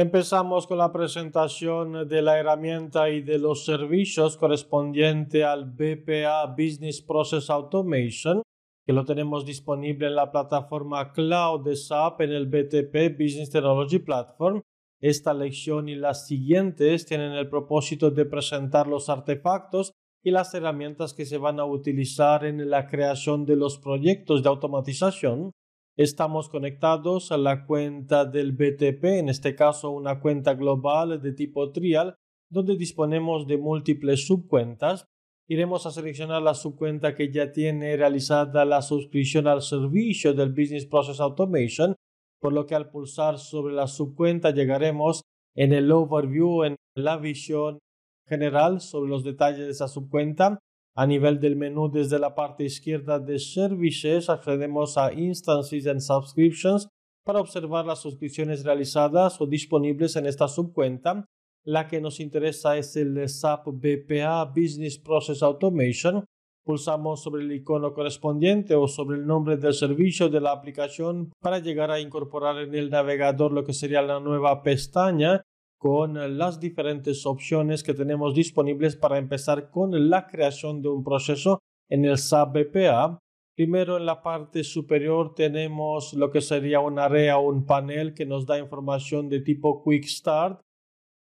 Empezamos con la presentación de la herramienta y de los servicios correspondiente al BPA Business Process Automation, que lo tenemos disponible en la plataforma cloud de SAP en el BTP Business Technology Platform. Esta lección y las siguientes tienen el propósito de presentar los artefactos y las herramientas que se van a utilizar en la creación de los proyectos de automatización Estamos conectados a la cuenta del BTP, en este caso una cuenta global de tipo trial, donde disponemos de múltiples subcuentas. Iremos a seleccionar la subcuenta que ya tiene realizada la suscripción al servicio del Business Process Automation, por lo que al pulsar sobre la subcuenta llegaremos en el overview, en la visión general sobre los detalles de esa subcuenta. A nivel del menú desde la parte izquierda de Services accedemos a Instances and Subscriptions para observar las suscripciones realizadas o disponibles en esta subcuenta. La que nos interesa es el SAP BPA Business Process Automation. Pulsamos sobre el icono correspondiente o sobre el nombre del servicio de la aplicación para llegar a incorporar en el navegador lo que sería la nueva pestaña con las diferentes opciones que tenemos disponibles para empezar con la creación de un proceso en el SAP BPA. Primero en la parte superior tenemos lo que sería un área, un panel que nos da información de tipo Quick Start,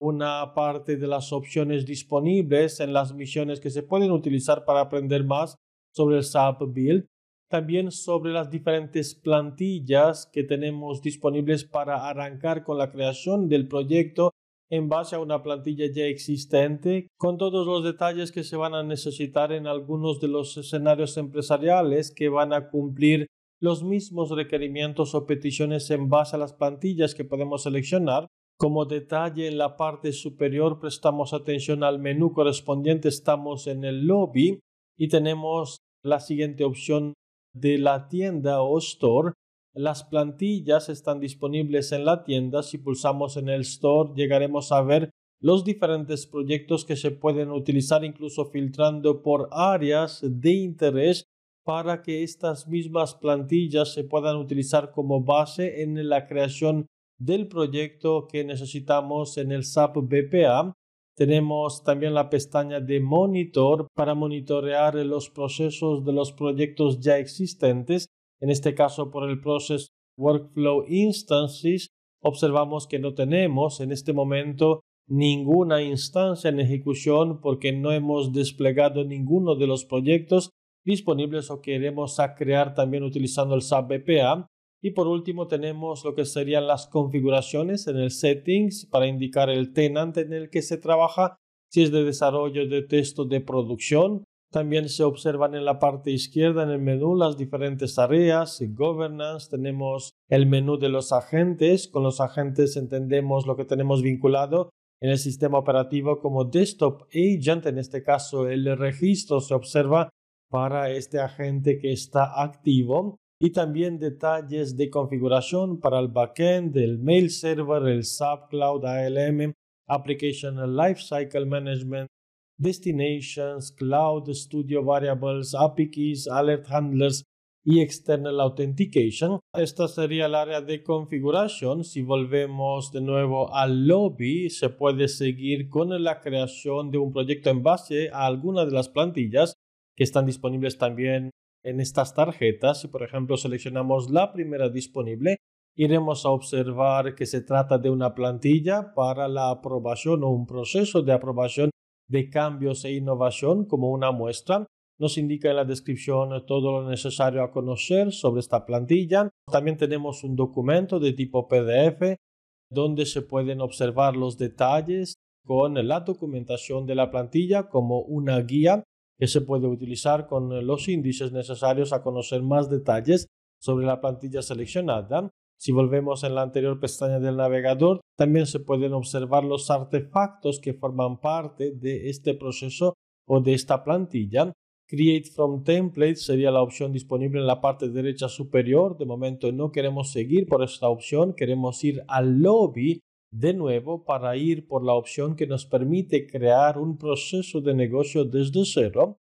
una parte de las opciones disponibles en las misiones que se pueden utilizar para aprender más sobre el SAP Build, también sobre las diferentes plantillas que tenemos disponibles para arrancar con la creación del proyecto en base a una plantilla ya existente, con todos los detalles que se van a necesitar en algunos de los escenarios empresariales que van a cumplir los mismos requerimientos o peticiones en base a las plantillas que podemos seleccionar. Como detalle en la parte superior prestamos atención al menú correspondiente, estamos en el lobby y tenemos la siguiente opción de la tienda o store las plantillas están disponibles en la tienda. Si pulsamos en el store llegaremos a ver los diferentes proyectos que se pueden utilizar incluso filtrando por áreas de interés para que estas mismas plantillas se puedan utilizar como base en la creación del proyecto que necesitamos en el SAP BPA. Tenemos también la pestaña de monitor para monitorear los procesos de los proyectos ya existentes en este caso por el Process Workflow Instances, observamos que no tenemos en este momento ninguna instancia en ejecución porque no hemos desplegado ninguno de los proyectos disponibles o queremos crear también utilizando el SAP BPA. Y por último tenemos lo que serían las configuraciones en el settings para indicar el tenant en el que se trabaja, si es de desarrollo de texto de producción, también se observan en la parte izquierda en el menú las diferentes áreas y governance. Tenemos el menú de los agentes. Con los agentes entendemos lo que tenemos vinculado en el sistema operativo como desktop agent. En este caso, el registro se observa para este agente que está activo y también detalles de configuración para el backend, el mail server, el subcloud, Cloud ALM, Application Lifecycle Management, destinations, cloud studio variables, API keys, alert handlers y external authentication. Esta sería el área de configuración. Si volvemos de nuevo al lobby, se puede seguir con la creación de un proyecto en base a alguna de las plantillas que están disponibles también en estas tarjetas. Si por ejemplo seleccionamos la primera disponible, iremos a observar que se trata de una plantilla para la aprobación o un proceso de aprobación de cambios e innovación como una muestra. Nos indica en la descripción todo lo necesario a conocer sobre esta plantilla. También tenemos un documento de tipo PDF donde se pueden observar los detalles con la documentación de la plantilla como una guía que se puede utilizar con los índices necesarios a conocer más detalles sobre la plantilla seleccionada. Si volvemos en la anterior pestaña del navegador, también se pueden observar los artefactos que forman parte de este proceso o de esta plantilla. Create from template sería la opción disponible en la parte derecha superior. De momento no queremos seguir por esta opción, queremos ir al lobby de nuevo para ir por la opción que nos permite crear un proceso de negocio desde cero.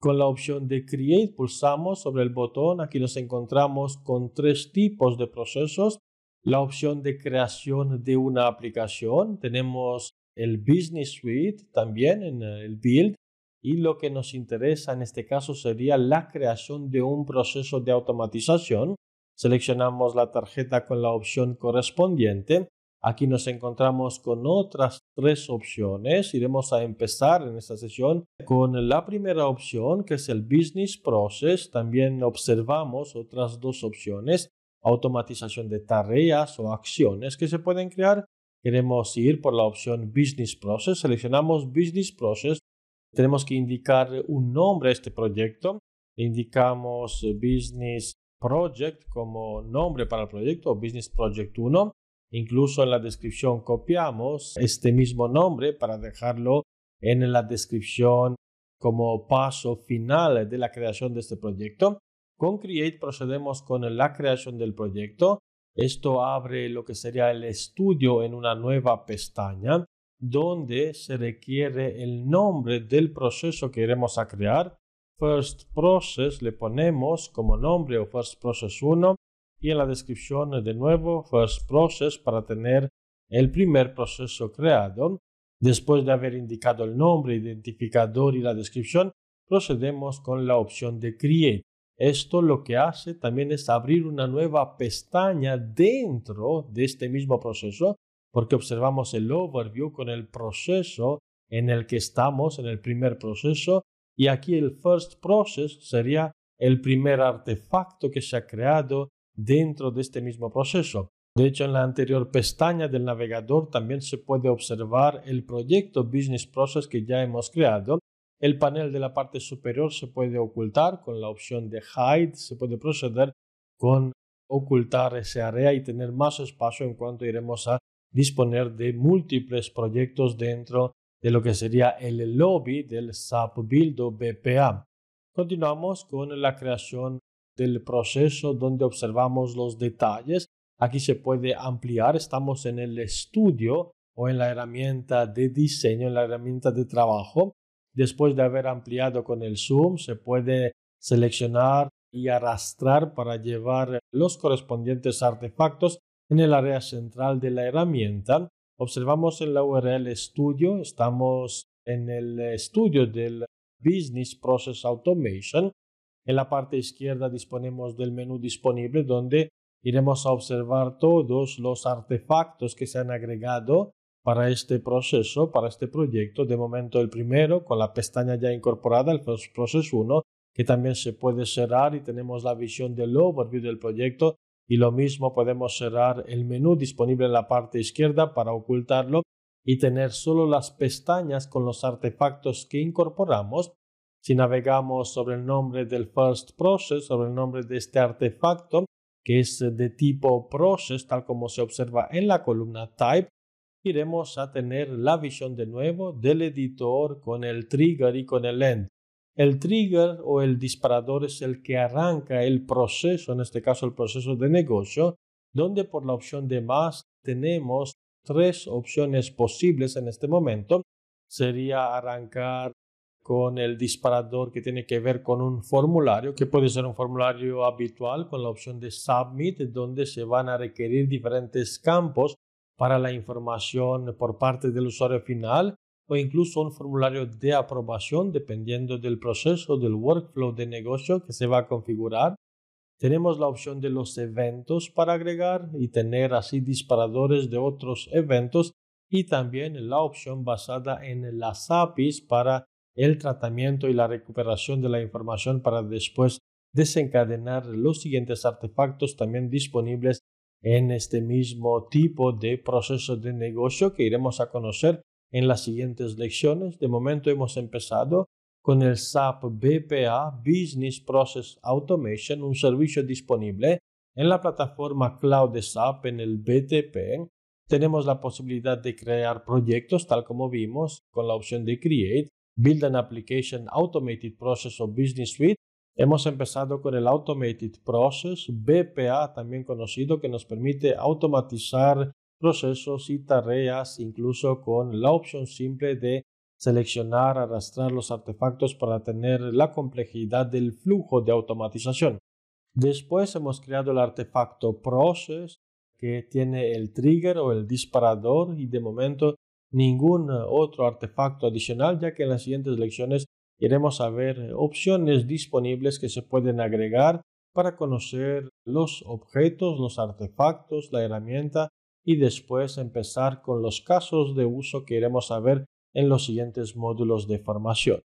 Con la opción de Create pulsamos sobre el botón. Aquí nos encontramos con tres tipos de procesos. La opción de creación de una aplicación. Tenemos el Business Suite también en el Build. Y lo que nos interesa en este caso sería la creación de un proceso de automatización. Seleccionamos la tarjeta con la opción correspondiente Aquí nos encontramos con otras tres opciones. Iremos a empezar en esta sesión con la primera opción que es el Business Process. También observamos otras dos opciones, automatización de tareas o acciones que se pueden crear. Queremos ir por la opción Business Process. Seleccionamos Business Process. Tenemos que indicar un nombre a este proyecto. Indicamos Business Project como nombre para el proyecto, o Business Project 1. Incluso en la descripción copiamos este mismo nombre para dejarlo en la descripción como paso final de la creación de este proyecto. Con Create procedemos con la creación del proyecto. Esto abre lo que sería el estudio en una nueva pestaña donde se requiere el nombre del proceso que iremos a crear. First Process le ponemos como nombre o First Process 1 y en la descripción de nuevo First Process para tener el primer proceso creado. Después de haber indicado el nombre, identificador y la descripción, procedemos con la opción de Create. Esto lo que hace también es abrir una nueva pestaña dentro de este mismo proceso, porque observamos el overview con el proceso en el que estamos, en el primer proceso, y aquí el first process sería el primer artefacto que se ha creado dentro de este mismo proceso. De hecho, en la anterior pestaña del navegador también se puede observar el proyecto Business Process que ya hemos creado. El panel de la parte superior se puede ocultar con la opción de Hide. Se puede proceder con ocultar ese área y tener más espacio en cuanto iremos a disponer de múltiples proyectos dentro de lo que sería el lobby del SAP Build o BPA. Continuamos con la creación del proceso donde observamos los detalles. Aquí se puede ampliar, estamos en el estudio o en la herramienta de diseño, en la herramienta de trabajo. Después de haber ampliado con el zoom, se puede seleccionar y arrastrar para llevar los correspondientes artefactos en el área central de la herramienta. Observamos en la URL estudio. estamos en el estudio del Business Process Automation en la parte izquierda disponemos del menú disponible donde iremos a observar todos los artefactos que se han agregado para este proceso, para este proyecto. De momento el primero con la pestaña ya incorporada, el proceso 1, que también se puede cerrar y tenemos la visión del overview del proyecto y lo mismo podemos cerrar el menú disponible en la parte izquierda para ocultarlo y tener solo las pestañas con los artefactos que incorporamos si navegamos sobre el nombre del first process, sobre el nombre de este artefacto, que es de tipo process, tal como se observa en la columna type, iremos a tener la visión de nuevo del editor con el trigger y con el end. El trigger o el disparador es el que arranca el proceso, en este caso el proceso de negocio, donde por la opción de más tenemos tres opciones posibles en este momento. Sería arrancar con el disparador que tiene que ver con un formulario, que puede ser un formulario habitual con la opción de Submit, donde se van a requerir diferentes campos para la información por parte del usuario final o incluso un formulario de aprobación dependiendo del proceso, del workflow de negocio que se va a configurar. Tenemos la opción de los eventos para agregar y tener así disparadores de otros eventos y también la opción basada en las APIs para el tratamiento y la recuperación de la información para después desencadenar los siguientes artefactos también disponibles en este mismo tipo de proceso de negocio que iremos a conocer en las siguientes lecciones. De momento hemos empezado con el SAP BPA Business Process Automation, un servicio disponible en la plataforma cloud de SAP en el BTP. Tenemos la posibilidad de crear proyectos tal como vimos con la opción de Create Build an Application Automated Process o Business Suite. Hemos empezado con el Automated Process, BPA también conocido, que nos permite automatizar procesos y tareas, incluso con la opción simple de seleccionar, arrastrar los artefactos para tener la complejidad del flujo de automatización. Después hemos creado el artefacto Process, que tiene el trigger o el disparador y de momento ningún eh, otro artefacto adicional, ya que en las siguientes lecciones iremos a ver opciones disponibles que se pueden agregar para conocer los objetos, los artefactos, la herramienta y después empezar con los casos de uso que iremos a ver en los siguientes módulos de formación.